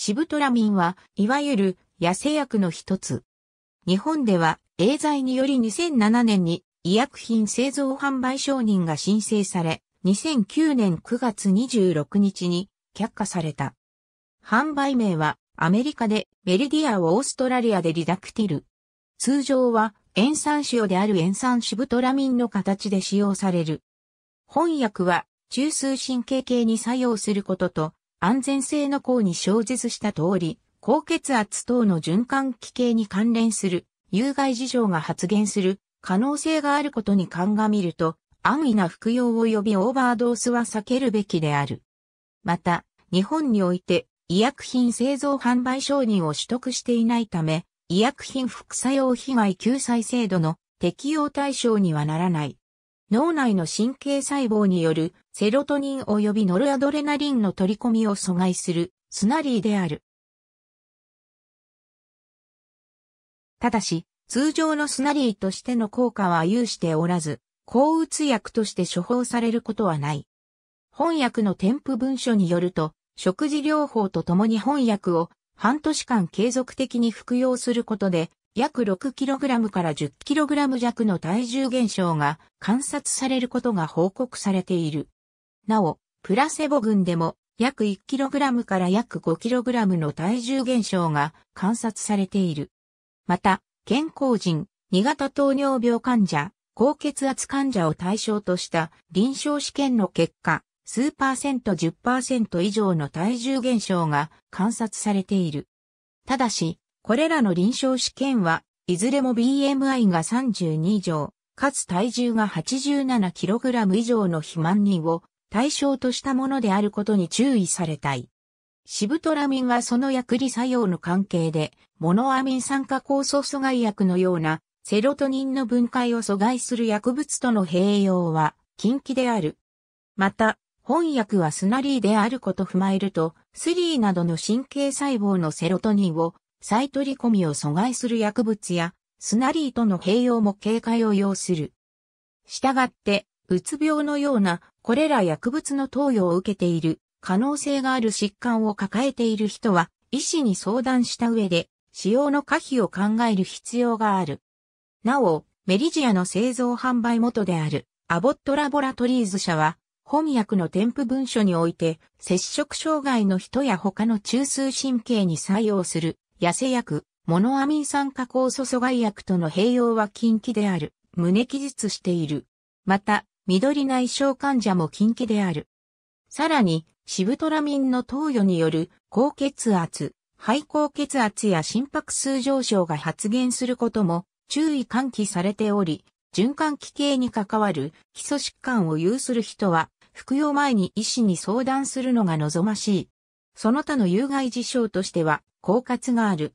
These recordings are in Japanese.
シブトラミンは、いわゆる、痩せ薬の一つ。日本では、エーザイにより2007年に、医薬品製造販売承認が申請され、2009年9月26日に、却下された。販売名は、アメリカで、メリディアをオーストラリアでリダクティル。通常は、塩酸塩である塩酸シブトラミンの形で使用される。翻訳は、中枢神経系に作用することと、安全性の項に詳述した通り、高血圧等の循環器系に関連する有害事情が発現する可能性があることに鑑みると、安易な服用及びオーバードースは避けるべきである。また、日本において医薬品製造販売承認を取得していないため、医薬品副作用被害救済制度の適用対象にはならない。脳内の神経細胞によるセロトニン及びノルアドレナリンの取り込みを阻害するスナリーである。ただし、通常のスナリーとしての効果は有しておらず、抗うつ薬として処方されることはない。翻訳の添付文書によると、食事療法とともに翻訳を半年間継続的に服用することで約 6kg から 10kg 弱の体重減少が観察されることが報告されている。なお、プラセボ群でも約 1kg から約 5kg の体重減少が観察されている。また、健康人、2型糖尿病患者、高血圧患者を対象とした臨床試験の結果、数パーセント10%以上の体重減少が観察されている。ただし、これらの臨床試験は、いずれも BMI が32以上、かつ体重が 87kg 以上の肥満人を対象としたものであることに注意されたい。シブトラミンはその薬理作用の関係で、モノアミン酸化酵素阻害薬のようなセロトニンの分解を阻害する薬物との併用は禁忌である。また、本薬はスナリーであること踏まえると、スリーなどの神経細胞のセロトニンを再取り込みを阻害する薬物や、スナリーとの併用も警戒を要する。したがって、うつ病のような、これら薬物の投与を受けている、可能性がある疾患を抱えている人は、医師に相談した上で、使用の可否を考える必要がある。なお、メリジアの製造販売元である、アボットラボラトリーズ社は、本薬の添付文書において、摂食障害の人や他の中枢神経に作用する痩せ薬、モノアミン酸加工素阻害薬との併用は禁忌である、胸記述している。また、緑内障患者も禁忌である。さらに、シブトラミンの投与による高血圧、肺高血圧や心拍数上昇が発現することも注意喚起されており、循環器系に関わる基礎疾患を有する人は服用前に医師に相談するのが望ましい。その他の有害事象としては、狡猾がある。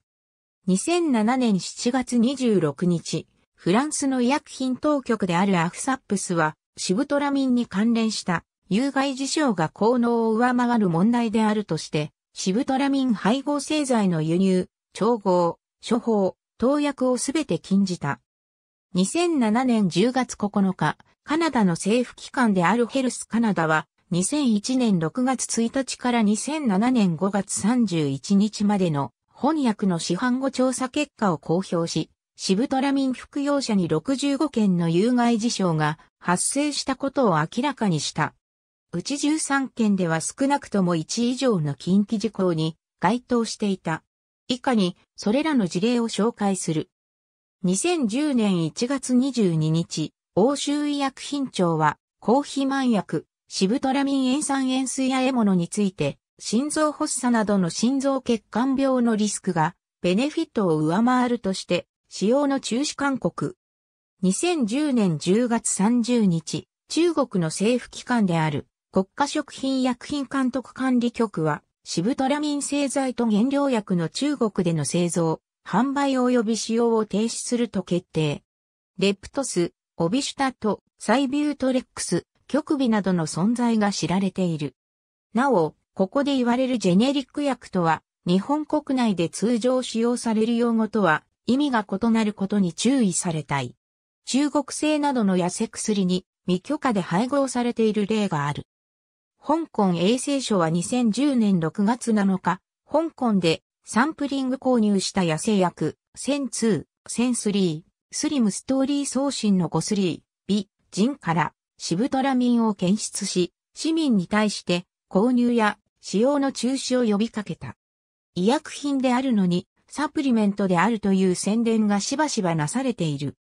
2007年7月26日、フランスの医薬品当局であるアフサップスは、シブトラミンに関連した有害事象が効能を上回る問題であるとして、シブトラミン配合製剤の輸入、調合、処方、投薬をすべて禁じた。2007年10月9日、カナダの政府機関であるヘルスカナダは、2001年6月1日から2007年5月31日までの翻訳の市販後調査結果を公表し、シブトラミン服用者に65件の有害事象が発生したことを明らかにした。うち13件では少なくとも1以上の近畿事項に該当していた。以下にそれらの事例を紹介する。2010年1月22日、欧州医薬品庁は、抗肥満薬、シブトラミン塩酸塩水や獲物について、心臓発作などの心臓血管病のリスクが、ベネフィットを上回るとして、使用の中止勧告。2010年10月30日、中国の政府機関である国家食品薬品監督管理局は、シブトラミン製剤と原料薬の中国での製造、販売及び使用を停止すると決定。レプトス、オビシュタとサイビュートレックス、極微などの存在が知られている。なお、ここで言われるジェネリック薬とは、日本国内で通常使用される用語とは意味が異なることに注意されたい。中国製などの痩せ薬に未許可で配合されている例がある。香港衛生省は2010年6月7日、香港でサンプリング購入した野生薬、セン2、セン3、スリムストーリー送信の5スリー、ビ、ジンからシブトラミンを検出し、市民に対して購入や使用の中止を呼びかけた。医薬品であるのに、サプリメントであるという宣伝がしばしばなされている。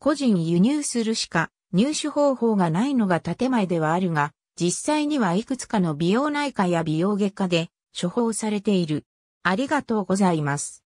個人輸入するしか入手方法がないのが建前ではあるが、実際にはいくつかの美容内科や美容外科で処方されている。ありがとうございます。